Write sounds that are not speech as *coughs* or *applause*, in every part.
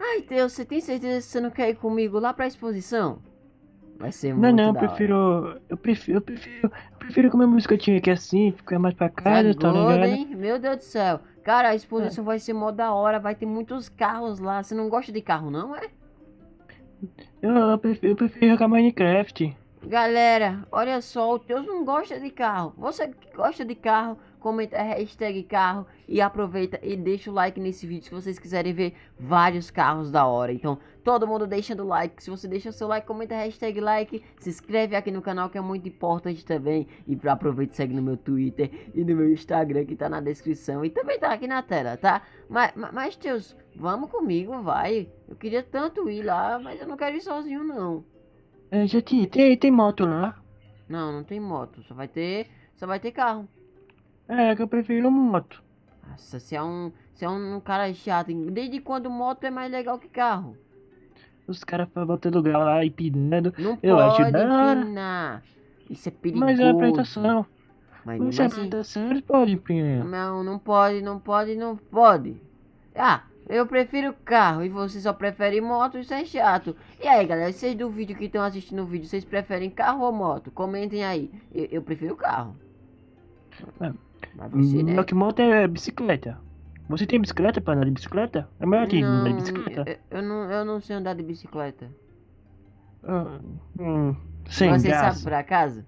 Ai, Deus, você tem certeza que você não quer ir comigo lá pra exposição? Vai ser muito Não, não, eu prefiro, eu prefiro. Eu prefiro. Eu prefiro comer um biscoitinho aqui assim, ficar mais pra é casa, tá ligado? Hein? Meu Deus do céu. Cara, a exposição é. vai ser mó da hora, vai ter muitos carros lá. Você não gosta de carro, não, é? Eu, eu, prefiro, eu prefiro jogar Minecraft. Galera, olha só, o Deus não gosta de carro. Você que gosta de carro, comenta a é, hashtag carro e aproveita e deixa o like nesse vídeo se vocês quiserem ver vários carros da hora. Então, todo mundo deixando o like. Se você deixa o seu like, comenta a hashtag like, se inscreve aqui no canal que é muito importante também. E aproveita aproveitar, segue no meu Twitter e no meu Instagram que tá na descrição e também tá aqui na tela, tá? Mas, mas Deus vamos comigo, vai. Eu queria tanto ir lá, mas eu não quero ir sozinho, não. É, Jati, tem, tem moto lá? Não, não tem moto, só vai ter, só vai ter carro. É, que eu prefiro moto. Nossa, você é um, você é um cara chato. Desde quando moto é mais legal que carro? Os caras foram botando grau lá e pinando. Não eu pode acho da Isso é perigoso. Mas é apresentação. Mas, Mas é a apresentação, assim- eles podem pinar. Não, não pode, não pode, não pode. Ah, eu prefiro carro e você só prefere moto, isso é chato. E aí, galera, vocês do vídeo que estão assistindo o vídeo, vocês preferem carro ou moto? Comentem aí. Eu, eu prefiro carro. É, mas você, hum, né? é bicicleta. Você tem bicicleta pra andar de bicicleta? É melhor que andar de bicicleta. Eu, eu, não, eu não sei andar de bicicleta. Ah, hum, sem Você graça. sabe por acaso?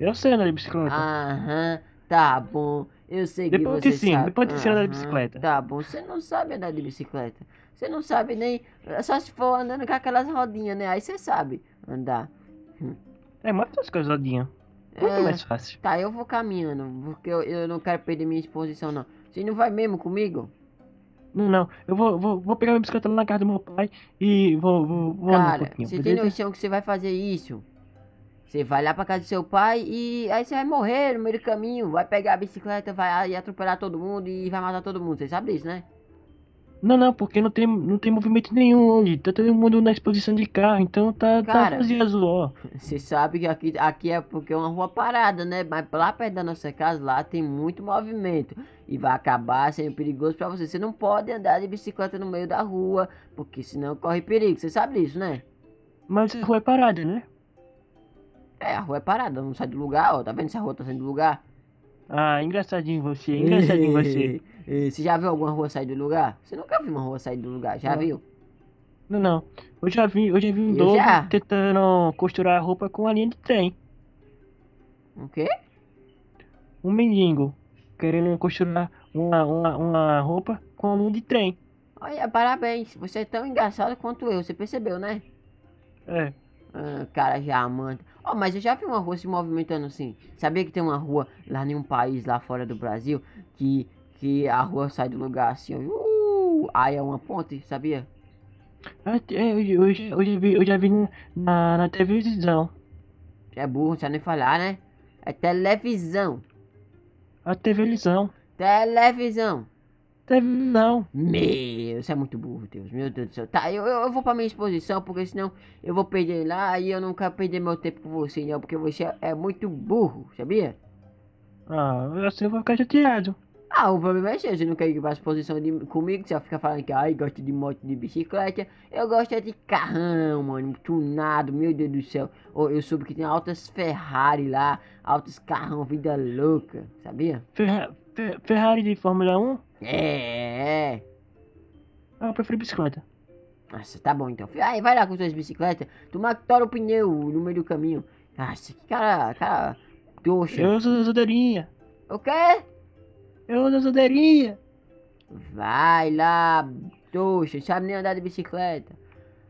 Eu sei andar de bicicleta. Aham, tá bom. Eu sei depois que você sim, sabe. Depois de sim, andar de bicicleta. Tá bom, você não sabe andar de bicicleta. Você não sabe nem... É só se for andando com aquelas rodinhas, né? Aí você sabe andar. É, mais as coisas rodinhas. Muito é, mais fácil. Tá, eu vou caminhando, porque eu, eu não quero perder minha exposição, não. Você não vai mesmo comigo? Não, não. Eu vou, vou, vou pegar minha bicicleta lá na casa do meu pai e vou. vou, vou Cara, um você tem noção que você vai fazer isso? Você vai lá pra casa do seu pai e aí você vai morrer no meio do caminho. Vai pegar a bicicleta, vai atropelar todo mundo e vai matar todo mundo. Você sabe disso, né? Não, não, porque não tem, não tem movimento nenhum hoje. Tá todo mundo na exposição de carro, então tá, tá Cara, tá vazio azul, Você sabe que aqui, aqui é porque é uma rua parada, né? Mas lá perto da nossa casa, lá tem muito movimento. E vai acabar sendo perigoso para você. Você não pode andar de bicicleta no meio da rua, porque senão corre perigo. Você sabe disso, né? Mas a rua é parada, né? É, a rua é parada, não sai do lugar, ó. Tá vendo se a rua tá saindo do lugar? Ah, engraçadinho você, *laughs* engraçadinho você. Você já viu alguma rua sair do lugar? Você nunca viu uma rua sair do lugar, já não. viu? Não, não. Eu já vi, eu já vi um dono tentando costurar a roupa com a linha de trem. O quê? Um mendigo querendo costurar uma, uma, uma roupa com a linha de trem. Olha, parabéns. Você é tão engraçado quanto eu, você percebeu, né? É. Ah, cara já manda. Oh, mas eu já vi uma rua se movimentando assim. Sabia que tem uma rua lá em um país lá fora do Brasil que, que a rua sai do lugar assim, uh, aí é uma ponte, sabia? É, é, eu, eu, eu, já, vi, eu já vi na, na televisão. É burro, não nem falar, né? É televisão. A televisão. Televisão. Teve não. Meu, você é muito burro, Deus. Meu Deus do céu. Tá, eu, eu, vou pra minha exposição, porque senão eu vou perder lá e eu não quero perder meu tempo com você, não. Porque você é, muito burro, sabia? Ah, assim você vai ficar chateado. Ah, o problema é seu, você não quer ir pra exposição de, comigo, você fica falando que ai, gosta de moto de bicicleta, eu gosto é de carrão, mano, tunado, meu Deus do céu. Oh, eu soube que tem altas Ferrari lá, altos carrão, vida louca, sabia? Ferrari. Ferrari de Fórmula 1? É, é. Ah, eu prefiro bicicleta. Nossa, tá bom então. Aí vai lá com suas bicicletas. Tu matou o pneu no meio do caminho. Nossa, que cara, cara, trouxa. Eu uso zodeirinha. O quê? Eu uso zodeirinha. Vai lá, trouxa, sabe nem andar de bicicleta.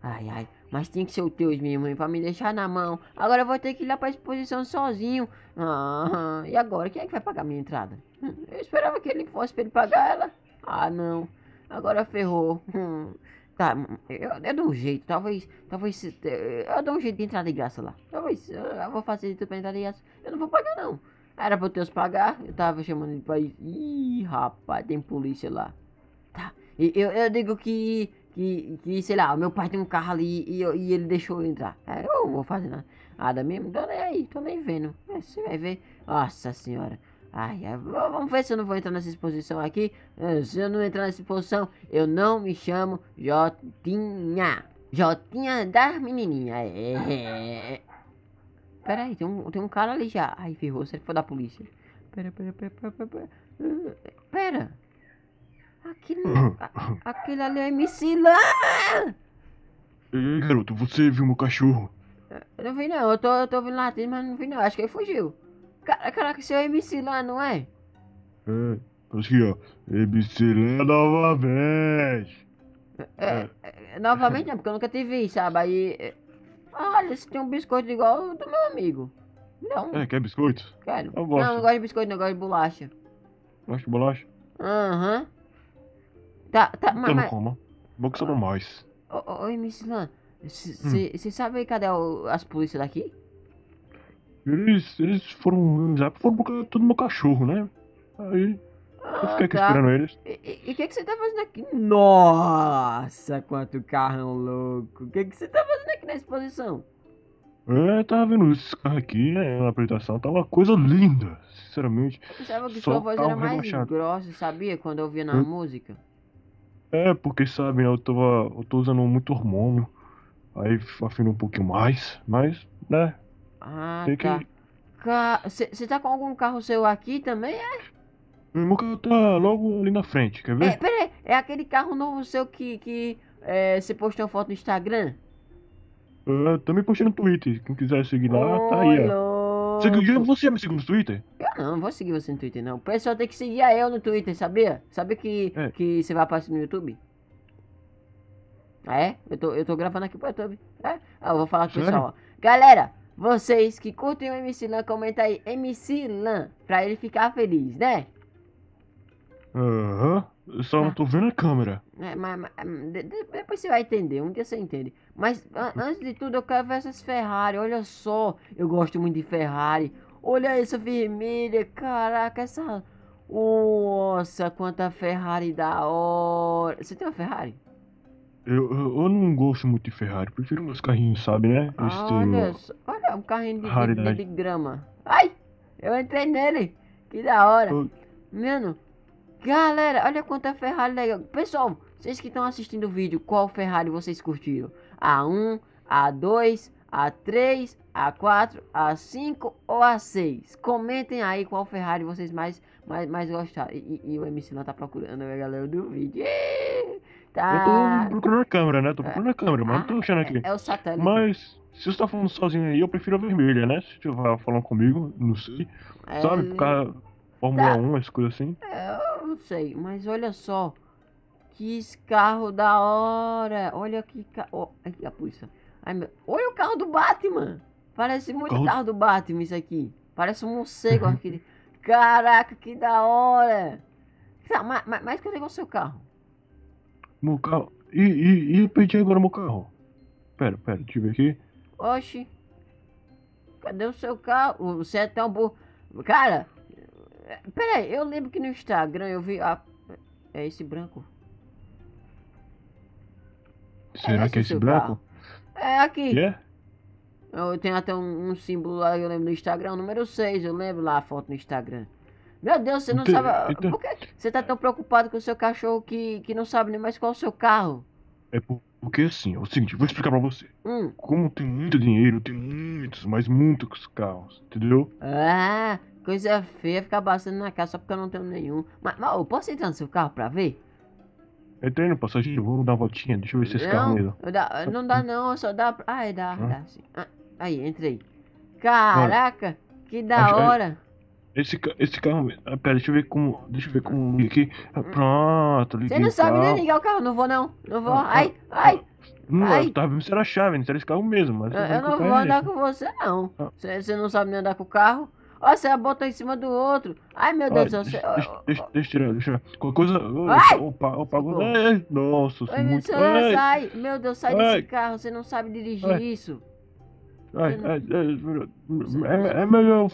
Ai, ai. Mas tem que ser o Deus, minha mãe, pra me deixar na mão. Agora eu vou ter que ir lá pra exposição sozinho. Ah, e agora? Quem é que vai pagar minha entrada? Hum, eu esperava que ele fosse pra ele pagar ela. Ah, não. Agora ferrou. Hum, tá, eu, eu dou um jeito, talvez, talvez, eh, eu dou um jeito de entrar de graça lá. Talvez, eu, eu vou fazer tudo pra entrar de graça. Eu não vou pagar não. Era pro Deus pagar, eu tava chamando ele pra ir. Ih, rapaz, tem polícia lá. Tá, e eu, eu digo que que, que sei lá, meu pai tem um carro ali e, e ele deixou eu entrar. É, eu vou fazer nada, nada mesmo, tô nem aí, tô nem vendo. É, você vai ver. Nossa senhora. Ai, vamos ver se eu não vou entrar nessa exposição aqui. É, se eu não entrar nessa exposição, eu não me chamo Jotinha. Jotinha das menininha. É, é, é. Peraí, tem um, tem um cara ali já. Ai, ferrou, será que foi da polícia. Pera, pera, pera, pera, pera. Pera. Aquilo, *coughs* a, aquele ali é MC Lan! Ei, garoto, você viu meu cachorro? Eu não vi não, eu tô, eu tô ouvindo latindo, mas não vi não, acho que ele fugiu. Cara, caraca, seu é MC Lan, não é? É, acho que ó, MC Lan é novamente. É é, é, é, novamente não, porque eu nunca te vi, sabe? Aí. Olha, você tem um biscoito igual do meu amigo. Não. É, quer biscoito? Quero. Eu gosto. Não, não gosto de biscoito, não, gosto de bolacha. Gosto de bolacha? Aham. Uhum. Tá, tá, mas. Mas... Como. que sobre mais. Oi, Miss Lan, você sabe cadê o, as polícias daqui? Eles, eles foram. Eles foram todo meu cachorro, né? Aí. Ah, eu fiquei aqui tá. esperando eles. E o que, que você tá fazendo aqui? Nossa, quanto carrão louco! O que, que você tá fazendo aqui na exposição? É, tava vendo esses carros aqui, né? Na apresentação, tava tá uma coisa linda, sinceramente. Eu pensava que Só sua voz era mais grossa, sabia? Quando eu ouvia na música. É, porque sabe, eu tava. Eu tô usando muito hormônio. Aí afino um pouquinho mais, mas, né? Ah, Tem tá. Você que... tá com algum carro seu aqui também, é? Meu carro tá logo ali na frente, quer ver? É, peraí, é aquele carro novo seu que, que é, você postou foto no Instagram? Eu também postei no Twitter, quem quiser seguir lá, oh, tá aí, ó. Seguiu você me seguir no Twitter? Eu não, não vou seguir você no Twitter, não. O pessoal tem que seguir a eu no Twitter, sabia? Sabia que, é. que você vai aparecer no YouTube? é? Eu tô, eu tô gravando aqui pro YouTube. É? Ah, eu vou falar com o pessoal, ó. Galera, vocês que curtem o MC Lan, comenta aí MC Lan, pra ele ficar feliz, né? Aham, uhum. só ah. não tá. tô vendo a câmera. É, mas, mas hum, depois você vai entender, um dia você entende. Mas hum. antes de tudo, eu quero ver essas Ferrari, olha só. Eu gosto muito de Ferrari. Olha essa vermelha, caraca, essa... Nossa, quanta Ferrari da hora. Você tem uma Ferrari? Eu, eu, eu, não gosto muito de Ferrari, prefiro meus carrinhos, sabe, né? Ah, olha, olha, um carrinho de, de, de, grama. Ai, eu entrei nele, que da hora. Eu... Mano, Galera, olha quanta Ferrari legal. Pessoal, vocês que estão assistindo o vídeo, qual Ferrari vocês curtiram? A 1, a 2, a 3, a 4, a 5 ou a 6? Comentem aí qual Ferrari vocês mais, mais, mais gostaram. E, e, e o MC não tá procurando a galera do vídeo. tá. Eu tô procurando a câmera, né? Tô é. procurando a câmera, mas não tô achando ah, aqui. É, é o satélite. Mas se você tá falando sozinho aí, eu prefiro a vermelha, né? Se tiver falando comigo, não sei. É. Sabe? Por causa Fórmula tá. 1 assim? é escuro assim? Eu não sei, mas olha só. Que carro da hora! Olha que carro. Oh, aqui a polícia. Ai, meu... Olha o carro do Batman! Parece muito carro, carro do Batman isso aqui. Parece um morcego uhum. aquele. Caraca, que da hora! Tá, mas, mas, mas que negócio o seu carro? Meu carro. E, e, e perdi agora meu carro. Pera, pera, deixa eu ver aqui. Oxi. Cadê o seu carro? Você é tão burro. Cara, Peraí, eu lembro que no Instagram eu vi. A... Ah, é esse branco? Será é que é esse branco? Carro? É aqui. Yeah. Eu tenho até um, um, símbolo lá, eu lembro no Instagram, número 6, eu lembro lá a foto no Instagram. Meu Deus, você não sabe. Ah, então... Por que você tá tão preocupado com o seu cachorro que, que não sabe nem mais qual é o seu carro? É porque assim, é o seguinte, vou explicar pra você. Hum. Como tem muito dinheiro, tem muitos, mas muitos carros, entendeu? Ah, coisa feia ficar passando na casa só porque eu não tenho nenhum. Mas, mas eu posso entrar no seu carro pra ver? Entrei é no passageiro, vamos dar uma voltinha, deixa eu ver se esse não, carro mesmo. não dá não, só dá pra... é dá, ah. dá sim. Ah, aí, entrei. Caraca, Olha. que da hora. Esse, esse carro. Ah, pera, deixa eu ver como. Deixa eu ver como aqui. Ah, pronto, liguei. Você não sabe nem né, ligar o carro, não vou não. Não vou. Ah, ah, ai, ai. Não, ai. eu tava vendo se era chave, né? era esse carro mesmo. Mas eu, eu não vou andar mesmo. com você, não. Você, você não sabe nem andar com o carro. Ó, você botou em cima do outro. Ai, meu Deus do céu. Deixa, deixa, deixa tirar, deixa tirar. Qualquer coisa. Ai! Opa, opa, nossa, Oi, muito... Senhora, ai. sai. Meu Deus, sai ai. desse carro. Você não sabe dirigir ai. isso. É é, né? é, é, é, melhor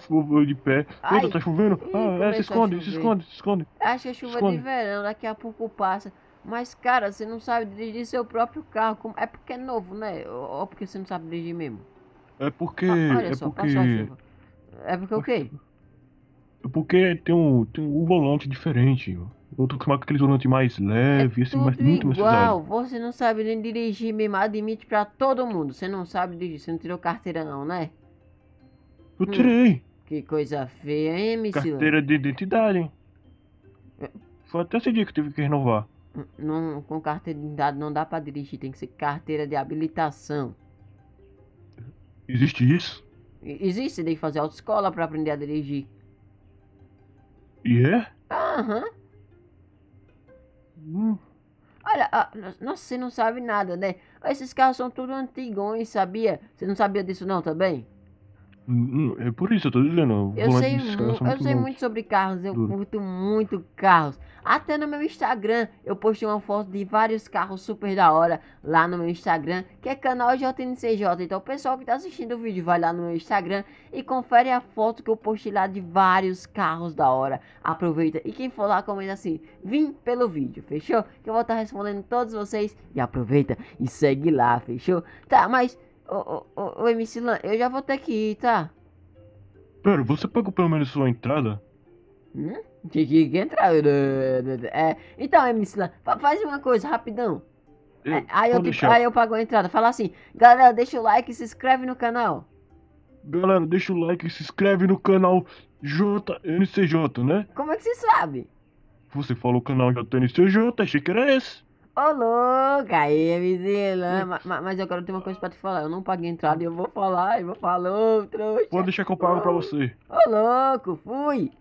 de pé. Ai. Eita, tá chovendo. Ah, é, se esconde, se esconde, se esconde. Acho que é chuva de verão, daqui a pouco passa. Mas, cara, você não sabe dirigir seu próprio carro. Como... É porque é novo, né? Ou porque você não sabe dirigir mesmo? É porque. Ah, olha é só, porque... É porque o quê? É porque tem um, tem um volante diferente. Ó. Eu tô acostumado com aquele volante mais leve, é assim, mais, muito mais igual. Você não sabe nem dirigir mesmo, admite pra todo mundo. Você não sabe dirigir, você não tirou carteira não, né? Eu hum. tirei. Hum, que coisa feia, hein, MC? Carteira de identidade, hein? É. Foi até esse dia que eu tive que renovar. Hum, não, com carteira de identidade não dá pra dirigir, tem que ser carteira de habilitação. Existe isso? Existe, você tem que fazer autoescola pra aprender a dirigir. E yeah? é? Aham. Hum. Olha, ah, nossa, você não sabe nada, né? Esses carros são tudo antigões, sabia? Você não sabia disso não também? Hum, é por isso, eu tô dizendo. Eu sei, eu sei muito sobre carros, eu Duro. curto muito carros. Até no meu Instagram, eu postei uma foto de vários carros super da hora lá no meu Instagram, que é canal JNCJ. Então, o pessoal que tá assistindo o vídeo, vai lá no meu Instagram e confere a foto que eu postei lá de vários carros da hora. Aproveita. E quem for lá, comenta assim: vim pelo vídeo, fechou? Que eu vou estar tá respondendo todos vocês. E aproveita e segue lá, fechou? Tá, mas Ô, ô, ô, MC Lan, eu já vou ter que ir, tá? Pera, você pagou pelo menos sua entrada? Hum? Que, que, que entrada? É, então, MC Lan, faz uma coisa, rapidão. Eu, é, aí, eu te, aí eu pago a entrada. Fala assim, galera, deixa o like e se inscreve no canal. Galera, deixa o like e se inscreve no canal JNCJ, né? Como é que você sabe? Você falou o canal JNCJ, achei que era esse. Ô, louca, aí, vizinha. Hum. Mas, mas eu quero ter uma coisa pra te falar. Eu não paguei entrada e eu vou falar, eu vou falar, ô, trouxa. Pô, deixa que eu pago pra você. Ô, louco, fui.